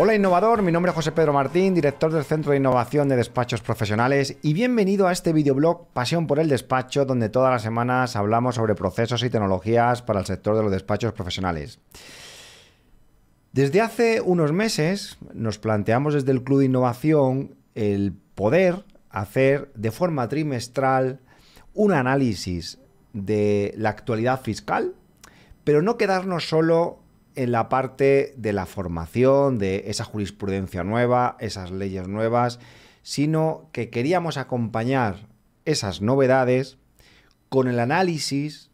Hola innovador, mi nombre es José Pedro Martín, director del Centro de Innovación de Despachos Profesionales y bienvenido a este videoblog Pasión por el Despacho, donde todas las semanas hablamos sobre procesos y tecnologías para el sector de los despachos profesionales. Desde hace unos meses nos planteamos desde el Club de Innovación el poder hacer de forma trimestral un análisis de la actualidad fiscal, pero no quedarnos solo en la parte de la formación, de esa jurisprudencia nueva, esas leyes nuevas, sino que queríamos acompañar esas novedades con el análisis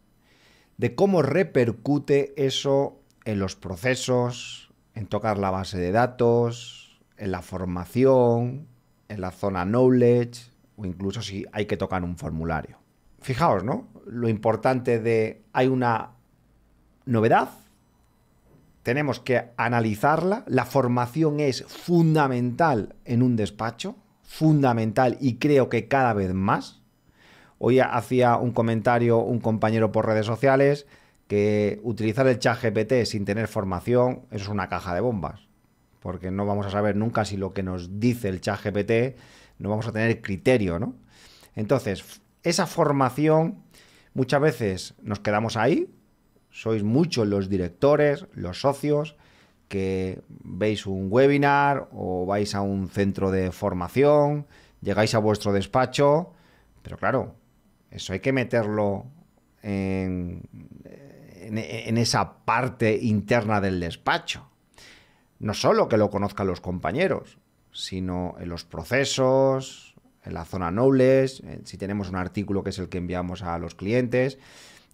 de cómo repercute eso en los procesos, en tocar la base de datos, en la formación, en la zona knowledge o incluso si hay que tocar un formulario. Fijaos, ¿no? Lo importante de hay una novedad tenemos que analizarla. La formación es fundamental en un despacho, fundamental y creo que cada vez más. Hoy hacía un comentario un compañero por redes sociales que utilizar el chat GPT sin tener formación, es una caja de bombas, porque no vamos a saber nunca si lo que nos dice el chat GPT, no vamos a tener criterio, ¿no? Entonces, esa formación muchas veces nos quedamos ahí, sois muchos los directores, los socios, que veis un webinar o vais a un centro de formación, llegáis a vuestro despacho, pero claro, eso hay que meterlo en, en, esa parte interna del despacho. No solo que lo conozcan los compañeros, sino en los procesos, en la zona nobles, si tenemos un artículo que es el que enviamos a los clientes,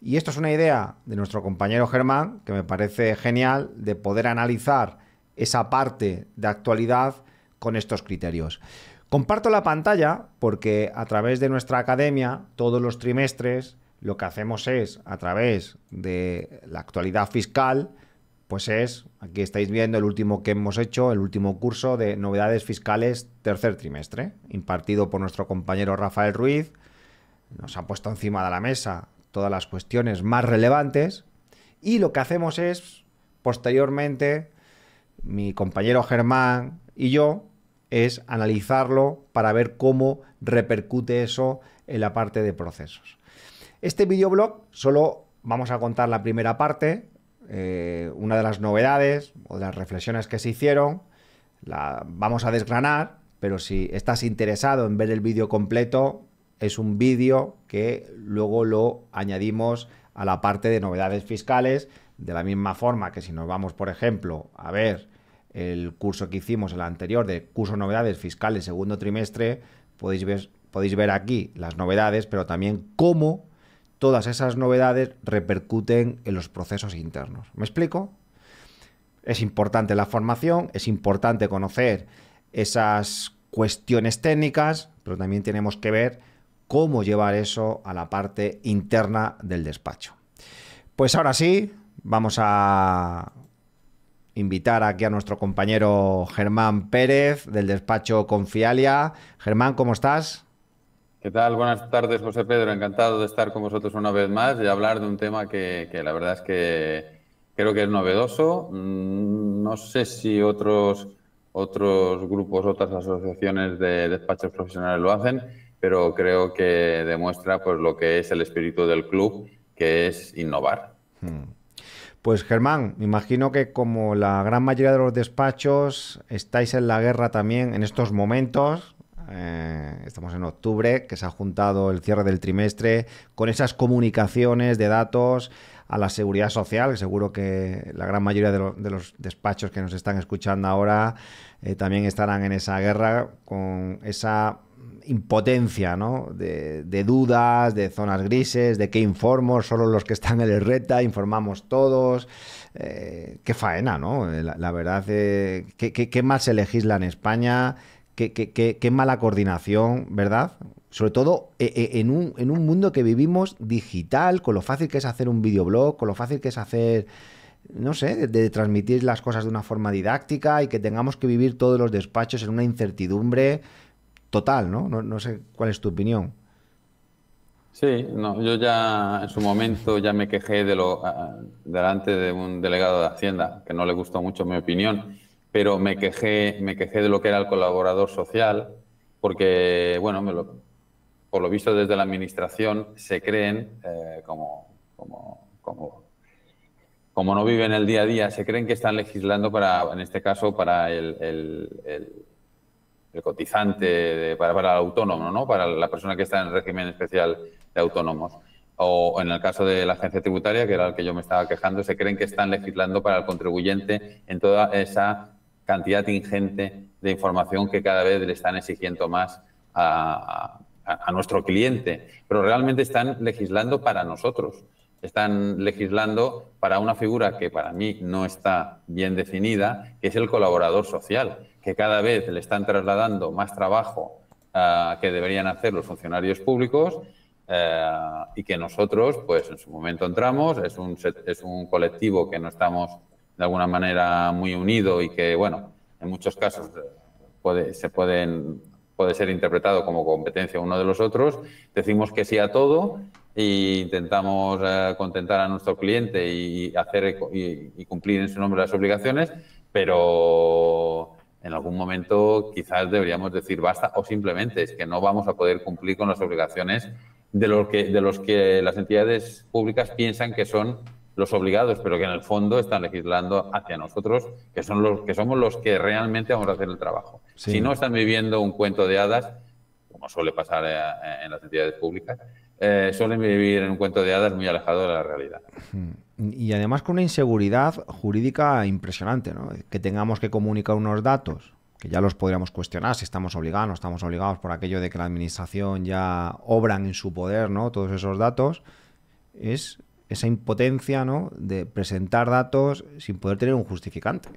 y esto es una idea de nuestro compañero Germán, que me parece genial, de poder analizar esa parte de actualidad con estos criterios. Comparto la pantalla porque a través de nuestra academia, todos los trimestres, lo que hacemos es, a través de la actualidad fiscal, pues es, aquí estáis viendo el último que hemos hecho, el último curso de novedades fiscales tercer trimestre, impartido por nuestro compañero Rafael Ruiz. Nos ha puesto encima de la mesa todas las cuestiones más relevantes y lo que hacemos es, posteriormente, mi compañero Germán y yo, es analizarlo para ver cómo repercute eso en la parte de procesos. Este videoblog solo vamos a contar la primera parte, eh, una de las novedades o de las reflexiones que se hicieron, la vamos a desgranar, pero si estás interesado en ver el vídeo completo, es un vídeo que luego lo añadimos a la parte de novedades fiscales, de la misma forma que si nos vamos, por ejemplo, a ver el curso que hicimos el anterior de curso novedades fiscales segundo trimestre, podéis ver, podéis ver aquí las novedades, pero también cómo todas esas novedades repercuten en los procesos internos. ¿Me explico? Es importante la formación, es importante conocer esas cuestiones técnicas, pero también tenemos que ver cómo llevar eso a la parte interna del despacho. Pues ahora sí, vamos a invitar aquí a nuestro compañero Germán Pérez del despacho Confialia. Germán, ¿cómo estás? ¿Qué tal? Buenas tardes, José Pedro. Encantado de estar con vosotros una vez más y hablar de un tema que, la verdad es que creo que es novedoso. Mm, no sé si otros, otros grupos, otras asociaciones de despachos profesionales lo hacen pero creo que demuestra pues, lo que es el espíritu del club, que es innovar. Hmm. Pues Germán, me imagino que como la gran mayoría de los despachos estáis en la guerra también en estos momentos, eh, estamos en octubre, que se ha juntado el cierre del trimestre, con esas comunicaciones de datos a la seguridad social, seguro que la gran mayoría de, los despachos que nos están escuchando ahora eh, también estarán en esa guerra con esa impotencia, ¿no? De, de, dudas, de zonas grises, de qué informo, solo los que están en el reta, informamos todos. Eh, qué faena, ¿no? Eh, la, verdad, eh, qué, qué, mal se legisla en España, qué, mala coordinación, ¿verdad? Sobre todo e, e, en un, en mundo que vivimos digital, con lo fácil que es hacer un videoblog, con lo fácil que es hacer no sé, de, transmitir las cosas de una forma didáctica y que tengamos que vivir todos los despachos en una incertidumbre total, ¿no? ¿no? sé cuál es tu opinión. Sí, no, yo ya en su momento ya me quejé de lo delante de un delegado de Hacienda, que no le gustó mucho mi opinión, pero me quejé, me quejé de lo que era el colaborador social, porque bueno, me lo, por lo visto desde la administración se creen eh, como, como, como, no viven el día a día, se creen que están legislando para, en este caso, para el, el el cotizante, para, el autónomo, ¿no? para la persona que está en el régimen especial de autónomos. O, en el caso de la agencia tributaria, que era el que yo me estaba quejando, se creen que están legislando para el contribuyente en toda esa cantidad ingente de información que cada vez le están exigiendo más a nuestro cliente. Pero realmente están legislando para nosotros. Están legislando para una figura que para mí no está bien definida, que es el colaborador social que cada vez le están trasladando más trabajo ah, que deberían hacer los funcionarios públicos ah, y que nosotros, pues en su momento entramos, es un, es un colectivo que no estamos de alguna manera muy unido y que, bueno, en muchos casos puede, se pueden, puede ser interpretado como competencia uno de los otros, decimos que sí a todo e intentamos ah, contentar a nuestro cliente y, hacer, y cumplir en su nombre las obligaciones, pero en algún momento quizás deberíamos decir basta o simplemente es que no vamos a poder cumplir con las obligaciones de, que, de los que las entidades públicas piensan que son los obligados, pero que en el fondo están legislando hacia nosotros, que son los que somos los que realmente vamos a hacer el trabajo. Si no están viviendo un cuento de hadas, como suele pasar eh, en las entidades públicas, eh, suelen vivir en un cuento de hadas muy alejado de la realidad y además con una inseguridad jurídica impresionante, ¿no? Que tengamos que comunicar unos datos que ya los podríamos cuestionar si estamos obligados, no estamos obligados por aquello de que la administración ya obran en su poder, ¿no? Todos esos datos es esa impotencia, ¿no? De presentar datos sin poder tener un justificante.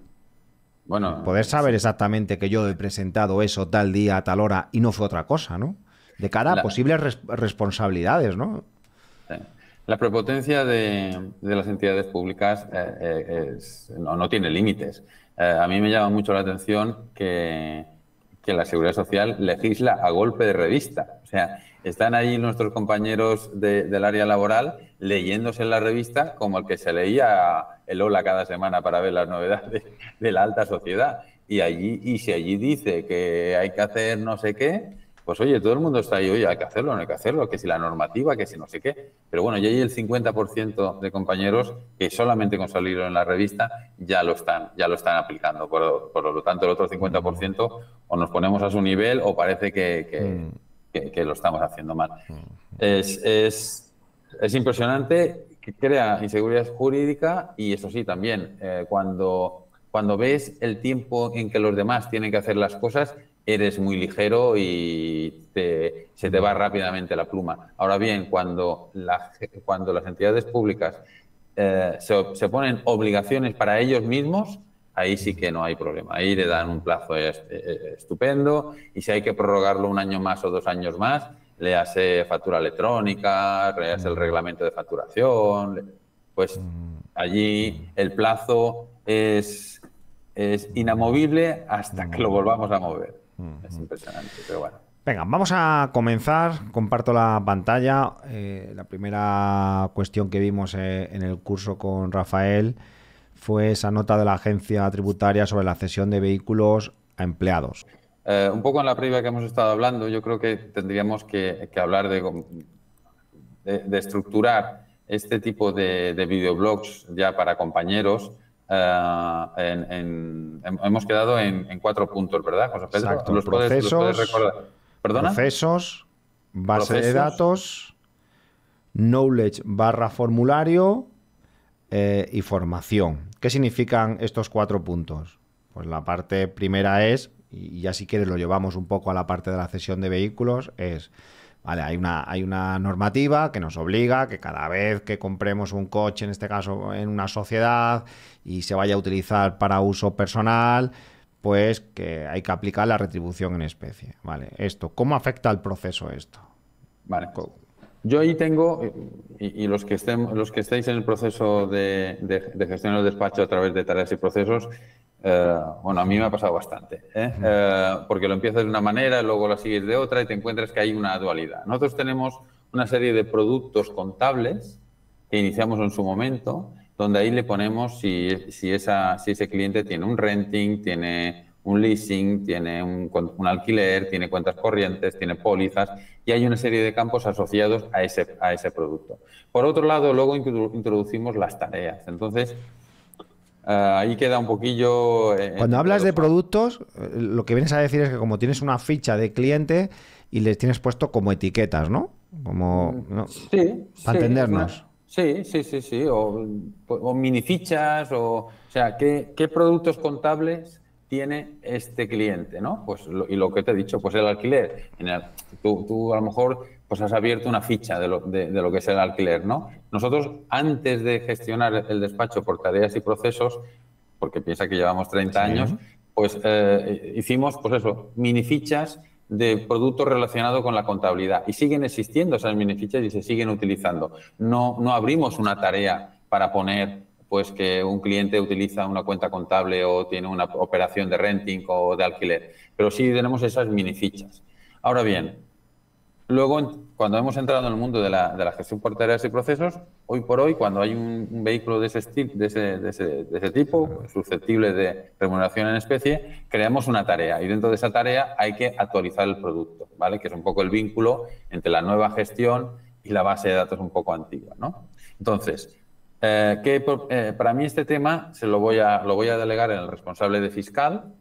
Bueno, poder saber exactamente que yo he presentado eso tal día, tal hora y no fue otra cosa, ¿no? De cara a posibles responsabilidades, ¿no? La prepotencia de, las entidades públicas eh, eh, no, tiene límites. Eh, a mí me llama mucho la atención que, la Seguridad Social legisla a golpe de revista. O sea, están ahí nuestros compañeros del área laboral leyéndose la revista como el que se leía el hola cada semana para ver las novedades de la alta sociedad. Y, allí, y si allí dice que hay que hacer no sé qué, pues oye, todo el mundo está ahí, oye, hay que hacerlo, no hay que hacerlo, que si la normativa, que si no sé qué. Pero bueno, ya hay el 50% de compañeros que solamente con salirlo en la revista ya lo están, ya lo están aplicando. Por, lo tanto, el otro 50% o nos ponemos a su nivel o parece que, mm. lo estamos haciendo mal. Mm. Es, impresionante que crea inseguridad jurídica y eso sí, también, eh, cuando, cuando ves el tiempo en que los demás tienen que hacer las cosas eres muy ligero y se te va rápidamente la pluma. Ahora bien, cuando, las entidades públicas eh, se, ponen obligaciones para ellos mismos, ahí sí que no hay problema. Ahí le dan un plazo eh, eh, estupendo y si hay que prorrogarlo un año más o dos años más, le hace factura electrónica, le hace el mm. reglamento de facturación, pues mm. allí el plazo es, es inamovible hasta que lo mm. volvamos a mover. Es impresionante, pero bueno. Venga, vamos a comenzar. Comparto la pantalla. Eh, la primera cuestión que vimos eh, en el curso con Rafael fue esa nota de la agencia tributaria sobre la cesión de vehículos a empleados. Eh, un poco en la previa que hemos estado hablando, yo creo que tendríamos que, hablar de, de, estructurar este tipo de videoblogs ya para compañeros eh, hemos quedado en, cuatro puntos, ¿verdad, Exacto. ¿Los procesos, base de datos, knowledge barra formulario eh, y formación. ¿Qué significan estos cuatro puntos? Pues la parte primera es, y ya si quieres lo llevamos un poco a la parte de la cesión de vehículos, es Vale, hay una, hay una normativa que nos obliga que cada vez que compremos un coche, en este caso en una sociedad, y se vaya a utilizar para uso personal, pues que hay que aplicar la retribución en especie. Vale, esto, ¿cómo afecta al proceso esto? Vale. Yo ahí tengo, y, los, que estén, los que estáis en el proceso de, gestión del despacho a través de tareas y procesos, eh, bueno, a mí me ha pasado bastante, ¿eh? Eh, porque lo empiezas de una manera, luego la sigues de otra y te encuentras que hay una dualidad. Nosotros tenemos una serie de productos contables que iniciamos en su momento, donde ahí le ponemos si, si ese cliente tiene un renting, tiene un leasing, tiene un, alquiler, tiene cuentas corrientes, tiene pólizas y hay una serie de campos asociados a ese, a ese producto. Por otro lado, luego introducimos las tareas. Entonces, eh, ahí queda un poquillo... Eh, Cuando hablas de productos, eh, lo que vienes a decir es que como tienes una ficha de cliente y les tienes puesto como etiquetas, ¿no? Como... Mm, ¿no? Sí. Para sí, entendernos. Sí, sí, sí, sí. O, o minifichas, o, o sea, qué productos contables tiene este cliente, ¿no? Pues y lo que te he dicho, pues el alquiler. tú, a lo mejor pues has abierto una ficha de lo, que es el alquiler, ¿no? Nosotros, antes de gestionar el despacho por tareas y procesos, porque piensa que llevamos 30 años, pues eh, hicimos, pues eso, mini fichas de productos relacionados con la contabilidad. Y siguen existiendo esas mini fichas y se siguen utilizando. No, no abrimos una tarea para poner pues que un cliente utiliza una cuenta contable o tiene una operación de renting o de alquiler. Pero sí tenemos esas mini fichas. Ahora bien, luego cuando hemos entrado en el mundo de la, gestión por tareas y procesos, hoy por hoy, cuando hay un, vehículo de ese, tipo, susceptible de remuneración en especie, creamos una tarea y dentro de esa tarea hay que actualizar el producto, ¿vale? Que es un poco el vínculo entre la nueva gestión y la base de datos un poco antigua, ¿no? Entonces, eh, que eh, para mí este tema se lo voy a, lo voy a delegar al el responsable de fiscal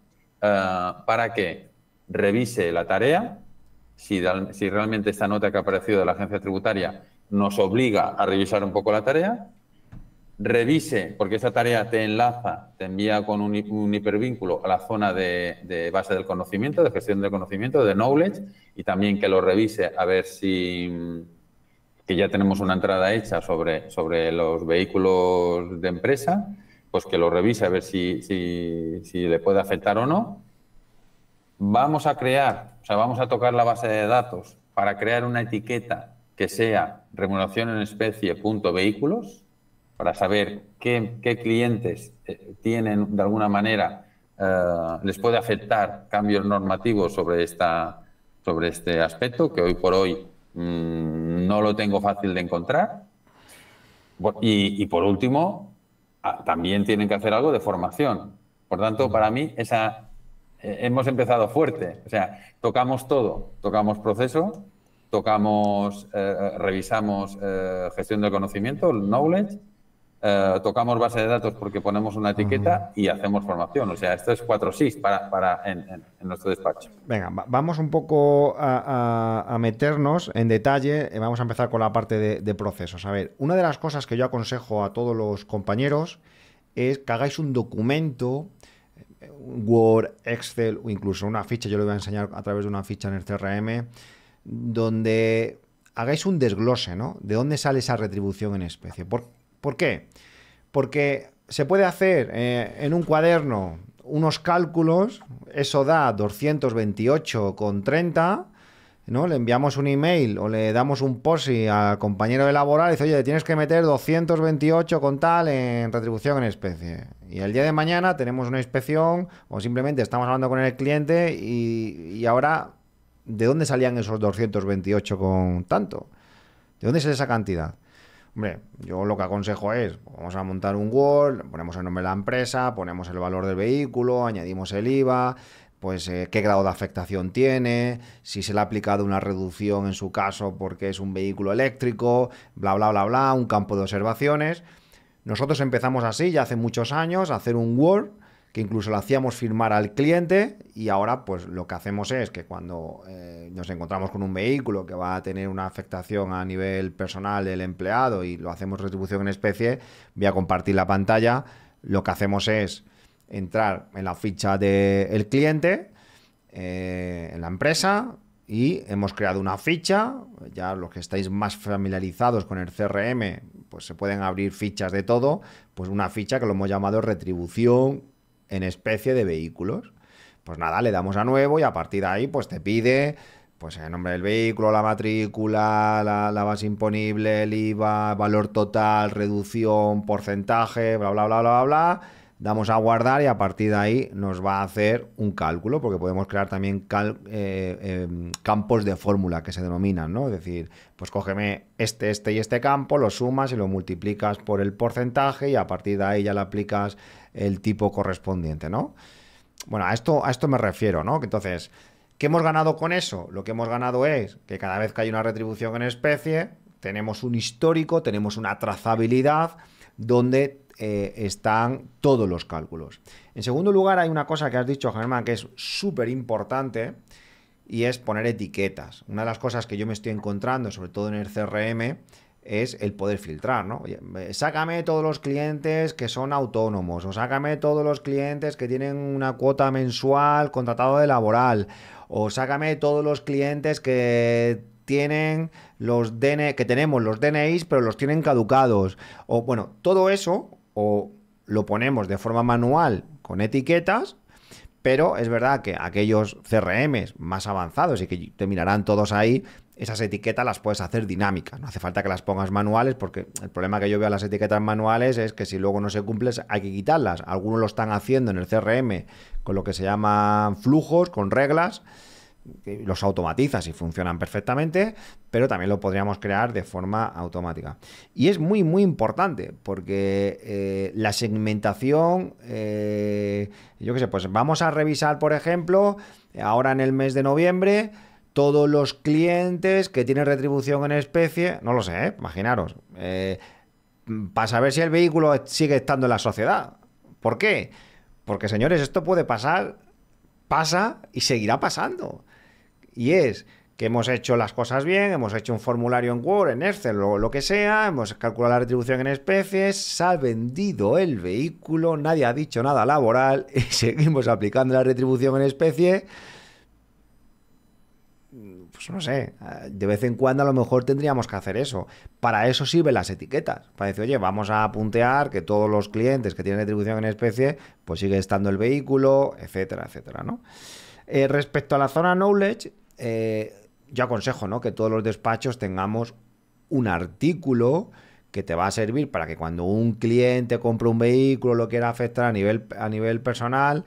eh, para que revise la tarea, si, si, realmente esta nota que ha aparecido de la agencia tributaria nos obliga a revisar un poco la tarea, revise, porque esa tarea te enlaza, te envía con un, hipervínculo a la zona de, base del conocimiento, de gestión del conocimiento, de knowledge, y también que lo revise a ver si que ya tenemos una entrada hecha sobre, sobre los vehículos de empresa, pues que lo revise a ver si, le puede afectar o no. Vamos a crear, o sea, vamos a tocar la base de datos para crear una etiqueta que sea remuneración en especie vehículos, para saber qué, clientes eh, tienen de alguna manera, eh, les puede afectar cambios normativos sobre, esta, sobre este aspecto, que hoy por hoy Mm, no lo tengo fácil de encontrar. Y, por último, ah, también tienen que hacer algo de formación. Por tanto, para mí, esa, eh, hemos empezado fuerte. O sea, tocamos todo. Tocamos proceso, tocamos, eh, revisamos eh, gestión del conocimiento, el knowledge, eh, tocamos base de datos porque ponemos una etiqueta y hacemos formación. O sea, esto es 4.6 para, para en, nuestro despacho. Venga, vamos un poco a, meternos en detalle. Eh, vamos a empezar con la parte de, procesos. A ver, una de las cosas que yo aconsejo a todos los compañeros es que hagáis un documento. Eh, Word, Excel o incluso una ficha, yo lo voy a enseñar a través de una ficha en el CRM, donde hagáis un desglose, ¿no? De dónde sale esa retribución en especie. ¿Por qué? Porque se puede hacer eh, en un cuaderno unos cálculos, eso da 228,30, ¿no? Le enviamos un email o le damos un POSI al compañero de laboral y dice, oye, tienes que meter 228 con tal en retribución en especie. Y el día de mañana tenemos una inspección o simplemente estamos hablando con el cliente y, y ahora, ¿de dónde salían esos 228 con tanto? ¿De dónde es esa cantidad? Hombre, yo lo que aconsejo es, vamos a montar un Word, ponemos el nombre de la empresa, ponemos el valor del vehículo, añadimos el IVA, pues eh, qué grado de afectación tiene, si se le ha aplicado una reducción en su caso porque es un vehículo eléctrico, bla, bla, bla, bla, un campo de observaciones. Nosotros empezamos así ya hace muchos años, a hacer un Word que incluso lo hacíamos firmar al cliente y ahora pues lo que hacemos es que cuando eh, nos encontramos con un vehículo que va a tener una afectación a nivel personal del empleado y lo hacemos retribución en especie, voy a compartir la pantalla, lo que hacemos es entrar en la ficha del cliente, eh, en la empresa, y hemos creado una ficha. Ya los que estáis más familiarizados con el CRM, pues se pueden abrir fichas de todo. Pues una ficha que lo hemos llamado retribución en especie de vehículos. Pues nada, le damos a nuevo y a partir de ahí, pues te pide pues el nombre del vehículo, la matrícula, la, base imponible, el IVA, valor total, reducción, porcentaje, bla, bla, bla, bla, bla. Damos a guardar y a partir de ahí nos va a hacer un cálculo, porque podemos crear también eh, em, campos de fórmula que se denominan, ¿no? Es decir, pues cógeme este, este y este campo, lo sumas y lo multiplicas por el porcentaje y a partir de ahí ya le aplicas el tipo correspondiente, ¿no? Bueno, a esto, a esto me refiero, ¿no? entonces, ¿qué hemos ganado con eso? Lo que hemos ganado es que cada vez que hay una retribución en especie, tenemos un histórico, tenemos una trazabilidad donde eh, están todos los cálculos. En segundo lugar, hay una cosa que has dicho, Germán, que es súper importante y es poner etiquetas. Una de las cosas que yo me estoy encontrando, sobre todo en el CRM, es el poder filtrar, ¿no? sácame todos los clientes que son autónomos, o sácame todos los clientes que tienen una cuota mensual contratado de laboral, o sácame todos los clientes que tienen los DN que tenemos los DNIs, pero los tienen caducados. O bueno, todo eso, o lo ponemos de forma manual con etiquetas, pero es verdad que aquellos CRM más avanzados y que terminarán todos ahí, esas etiquetas las puedes hacer dinámicas, no hace falta que las pongas manuales porque el problema que yo veo a las etiquetas manuales es que si luego no se cumplen hay que quitarlas. Algunos lo están haciendo en el CRM con lo que se llaman flujos, con reglas, los automatizas y funcionan perfectamente, pero también lo podríamos crear de forma automática. Y es muy, muy importante porque eh, la segmentación, eh, yo qué sé, pues vamos a revisar, por ejemplo, ahora en el mes de noviembre, todos los clientes que tienen retribución en especie, no lo sé, ¿eh? imaginaros, pasa eh, para saber si el vehículo sigue estando en la sociedad. ¿Por qué? Porque señores, esto puede pasar, pasa y seguirá pasando. Y es que hemos hecho las cosas bien, hemos hecho un formulario en Word, en Excel o lo que sea, hemos calculado la retribución en especie... se ha vendido el vehículo, nadie ha dicho nada laboral y seguimos aplicando la retribución en especie... Pues no sé, eh, de vez en cuando a lo mejor tendríamos que hacer eso. Para eso sirven las etiquetas. Para decir, oye, vamos a puntear que todos los clientes que tienen atribución en especie, pues sigue estando el vehículo, etcétera, etcétera, eh, respecto a la zona knowledge, eh, yo aconsejo, Que todos los despachos tengamos un artículo que te va a servir para que cuando un cliente compre un vehículo, lo quiera afectar a nivel, a nivel personal,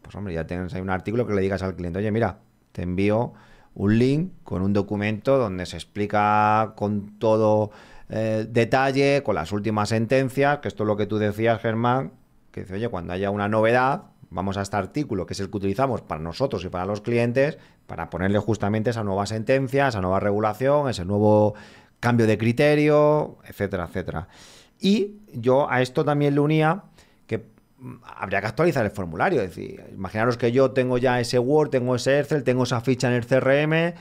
pues hombre, ya tienes ahí un artículo que le digas al cliente, oye, mira, te envío un link con un documento donde se explica con todo eh, detalle, con las últimas sentencias, que esto es lo que tú decías, Germán, que dice, oye, cuando haya una novedad, vamos a este artículo, que es el que utilizamos para nosotros y para los clientes, para ponerle justamente esa nueva sentencia, esa nueva regulación, ese nuevo cambio de criterio, etcétera, etcétera. Y yo a esto también le unía habría que actualizar el formulario. Es decir, imaginaros que yo tengo ya ese Word, tengo ese Excel, tengo esa ficha en el CRM,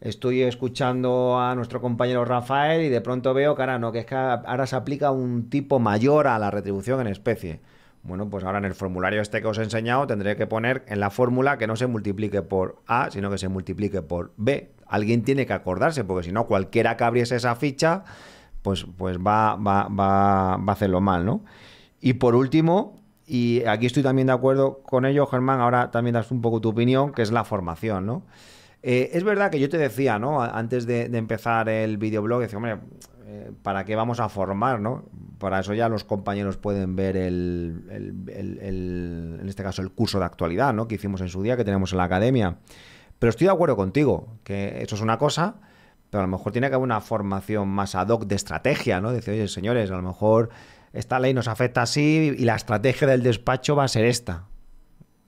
estoy escuchando a nuestro compañero Rafael y de pronto veo que ahora no, que es ahora se aplica un tipo mayor a la retribución en especie. Bueno, pues ahora en el formulario este que os he enseñado tendré que poner en la fórmula que no se multiplique por A, sino que se multiplique por B. Alguien tiene que acordarse, porque si no, cualquiera que abriese esa ficha, pues, pues va, va, va a hacerlo mal, ¿no? Y por último, y aquí estoy también de acuerdo con ello, Germán. Ahora también das un poco tu opinión, que es la formación, ¿no? Eh, es verdad que yo te decía, ¿no? Antes de, empezar el videoblog, decía, hombre, eh, ¿para qué vamos a formar, no? Para eso ya los compañeros pueden ver el, el, en este caso, el curso de actualidad, ¿no? Que hicimos en su día, que tenemos en la academia. Pero estoy de acuerdo contigo, que eso es una cosa, pero a lo mejor tiene que haber una formación más ad hoc de estrategia, ¿no? Decir, oye, señores, a lo mejor esta ley nos afecta así y la estrategia del despacho va a ser esta.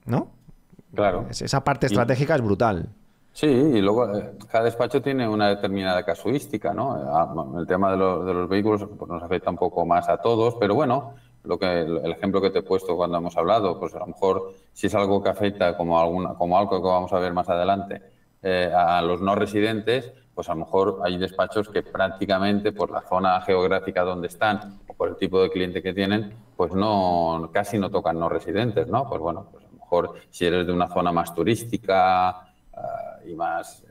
¿No? Claro. esa parte estratégica es brutal. Sí, y luego eh, cada despacho tiene una determinada casuística, ¿no? Ah, el tema de los, de los vehículos pues nos afecta un poco más a todos, pero bueno, lo que el ejemplo que te he puesto cuando hemos hablado, pues a lo mejor si es algo que afecta como alguna, como algo que vamos a ver más adelante eh, a los no residentes, pues a lo mejor hay despachos que prácticamente por la zona geográfica donde están por el tipo de cliente que tienen, pues no, casi no tocan no residentes, ¿no? Pues bueno, pues a lo mejor si eres de una zona más turística eh, y más, eh,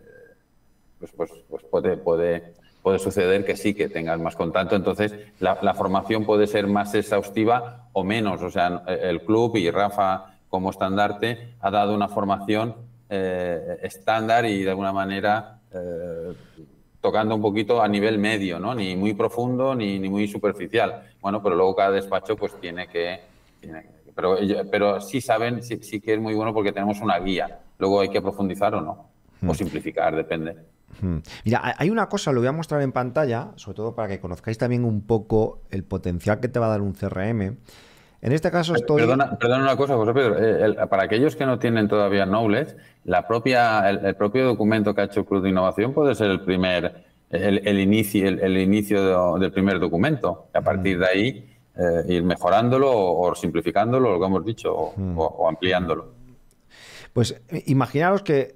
pues, pues, pues, puede, puede, puede suceder que sí, que tengas más contacto. Entonces, la, formación puede ser más exhaustiva o menos. O sea, el club y Rafa como estandarte ha dado una formación eh, estándar y de alguna manera tocando un poquito a nivel medio, ¿no? Ni muy profundo ni, muy superficial. Bueno, pero luego cada despacho pues tiene que... pero, pero sí saben, sí, que es muy bueno porque tenemos una guía. Luego hay que profundizar o no, o hmm. simplificar, depende. Hmm. Mira, hay una cosa, lo voy a mostrar en pantalla, sobre todo para que conozcáis también un poco el potencial que te va a dar un CRM. En este caso estoy... Perdona, una cosa, José Pedro. Eh, para aquellos que no tienen todavía knowledge, la propia, el, propio documento que ha hecho Cruz de Innovación puede ser el primer, el, inicio, el, inicio del primer documento. Y a mm. partir de ahí, eh, ir mejorándolo o, simplificándolo, lo que hemos dicho, o, mm. ampliándolo. Pues eh, imaginaros que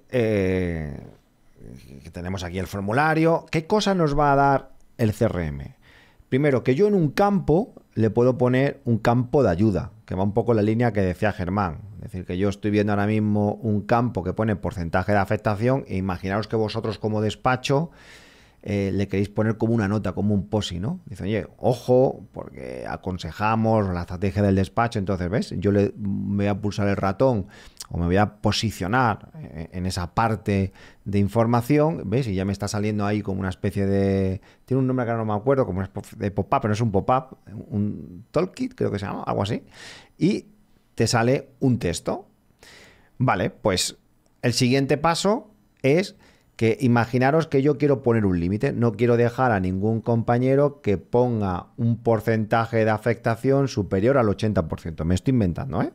tenemos aquí el formulario. ¿Qué cosa nos va a dar el CRM? Primero, que yo en un campo le puedo poner un campo de ayuda, que va un poco en la línea que decía Germán. Es decir, que yo estoy viendo ahora mismo un campo que pone porcentaje de afectación e imaginaros que vosotros como despacho eh, le queréis poner como una nota, como un posi, ¿no? Dice, oye, ojo, porque aconsejamos la estrategia del despacho, entonces, ¿ves? Yo le, mm, voy a pulsar el ratón o me voy a posicionar eh, en esa parte de información, ¿ves? Y ya me está saliendo ahí como una especie de... Tiene un nombre que no me acuerdo, como una de pop-up, pero no es un pop-up, un toolkit creo que se llama, algo así. Y te sale un texto. Vale, pues el siguiente paso es que imaginaros que yo quiero poner un límite, no quiero dejar a ningún compañero que ponga un porcentaje de afectación superior al 80%. Me estoy inventando, ¿eh?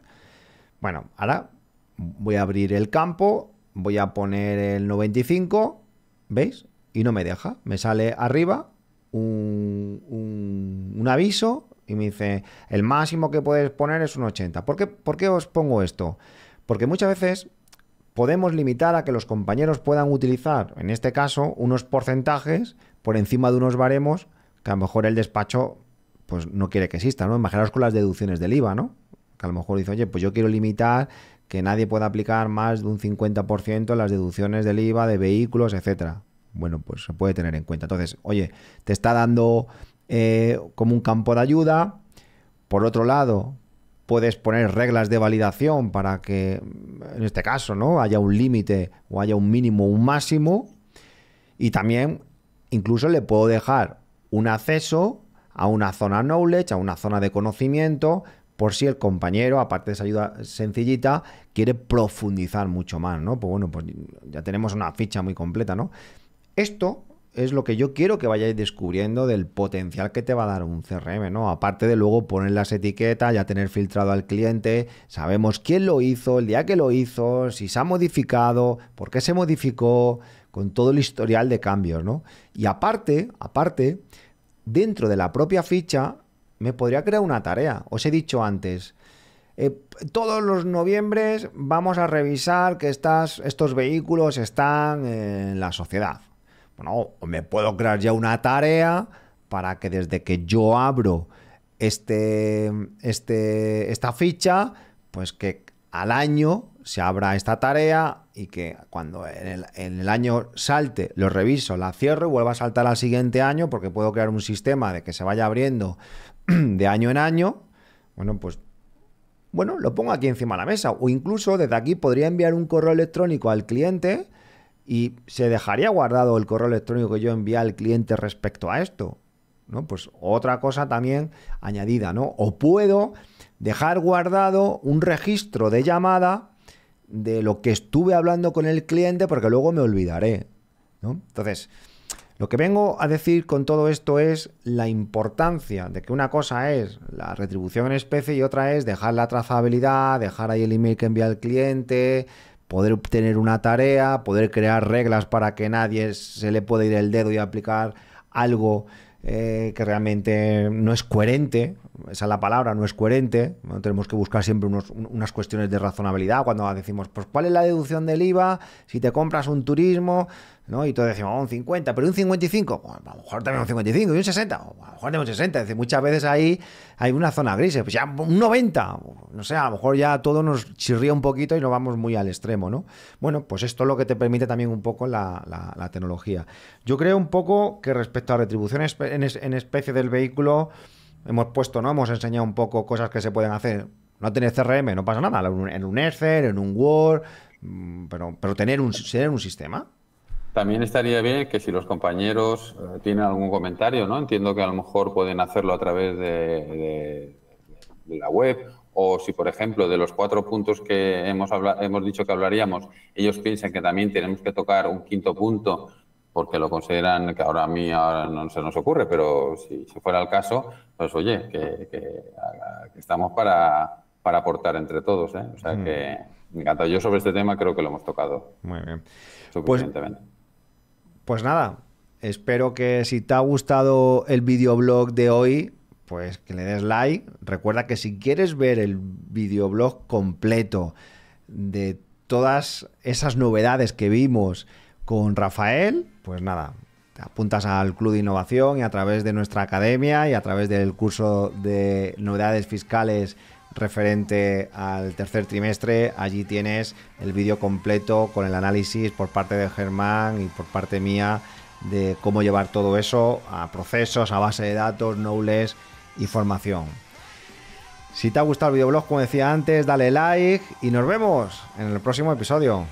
Bueno, ahora voy a abrir el campo, voy a poner el 95, ¿veis? Y no me deja, me sale arriba un, un, aviso y me dice, el máximo que puedes poner es un 80. ¿Por ¿Por qué os pongo esto? Porque muchas veces podemos limitar a que los compañeros puedan utilizar, en este caso, unos porcentajes por encima de unos baremos que a lo mejor el despacho pues no quiere que exista, ¿no? Imaginaos con las deducciones del IVA, ¿no? Que a lo mejor dice, oye, pues yo quiero limitar que nadie pueda aplicar más de un 50% las deducciones del IVA de vehículos, etcétera. Bueno, pues se puede tener en cuenta. Entonces, oye, te está dando eh, como un campo de ayuda. Por otro lado, puedes poner reglas de validación para que, en este caso, ¿no? haya un límite o haya un mínimo, un máximo. Y también incluso le puedo dejar un acceso a una zona knowledge, a una zona de conocimiento, por si el compañero, aparte de esa ayuda sencillita, quiere profundizar mucho más, ¿no? Pues bueno, pues ya tenemos una ficha muy completa, ¿no? Esto es lo que yo quiero que vayáis descubriendo del potencial que te va a dar un CRM, ¿no? Aparte de luego poner las etiquetas, ya tener filtrado al cliente, sabemos quién lo hizo, el día que lo hizo, si se ha modificado, por qué se modificó, con todo el historial de cambios, ¿no? Y aparte, aparte, dentro de la propia ficha me podría crear una tarea. Os he dicho antes, eh, todos los noviembres vamos a revisar que estas, estos vehículos están en la sociedad. Bueno, me puedo crear ya una tarea para que desde que yo abro este, este, esta ficha, pues que al año se abra esta tarea y que cuando en el, año salte, lo reviso, la cierro y vuelva a saltar al siguiente año porque puedo crear un sistema de que se vaya abriendo de año en año. Bueno, pues bueno, lo pongo aquí encima de la mesa o incluso desde aquí podría enviar un correo electrónico al cliente y se dejaría guardado el correo electrónico que yo envía al cliente respecto a esto. ¿no? Pues otra cosa también añadida, ¿no? O puedo dejar guardado un registro de llamada de lo que estuve hablando con el cliente porque luego me olvidaré. Entonces, lo que vengo a decir con todo esto es la importancia de que una cosa es la retribución en especie y otra es dejar la trazabilidad, dejar ahí el email que envía el cliente, poder obtener una tarea, poder crear reglas para que nadie se le pueda ir el dedo y aplicar algo eh, que realmente no es coherente esa es la palabra, no es coherente. Tenemos que buscar siempre unas cuestiones de razonabilidad cuando decimos, pues, ¿cuál es la deducción del IVA si te compras un turismo? ¿no? Y todos decimos, oh, un 50, pero un 55, a lo mejor también un 55 y un 60, a lo mejor también un 60. Es muchas veces ahí hay una zona gris, pues ya un 90, no sé, a lo mejor ya todo nos chirría un poquito y nos vamos muy al extremo, ¿no? Bueno, pues esto es lo que te permite también un poco la, tecnología. Yo creo un poco que respecto a retribuciones en, en especie del vehículo, hemos puesto, ¿no? Hemos enseñado un poco cosas que se pueden hacer. No tener CRM, no pasa nada. En un Excel, en un Word, mm, pero, pero tener, un, ser un sistema. También estaría bien que si los compañeros eh, tienen algún comentario, ¿no? Entiendo que a lo mejor pueden hacerlo a través de, la web o si, por ejemplo, de los cuatro puntos que hemos, hemos dicho que hablaríamos, ellos piensan que también tenemos que tocar un quinto punto porque lo consideran, que ahora a mí ahora no se nos ocurre, pero si fuera el caso, pues, oye, que, estamos para, aportar entre todos. ¿eh? O sea mm. que me encanta. Yo sobre este tema creo que lo hemos tocado. Muy bien. Suficientemente. Pues, pues nada, espero que si te ha gustado el videoblog de hoy, pues que le des like. Recuerda que si quieres ver el videoblog completo de todas esas novedades que vimos con Rafael, pues nada, apuntas al Club de Innovación y a través de nuestra academia y a través del curso de novedades fiscales referente al tercer trimestre. Allí tienes el vídeo completo con el análisis por parte de Germán y por parte mía de cómo llevar todo eso a procesos, a base de datos, nobles y formación. Si te ha gustado el videoblog, como decía antes, dale like y nos vemos en el próximo episodio.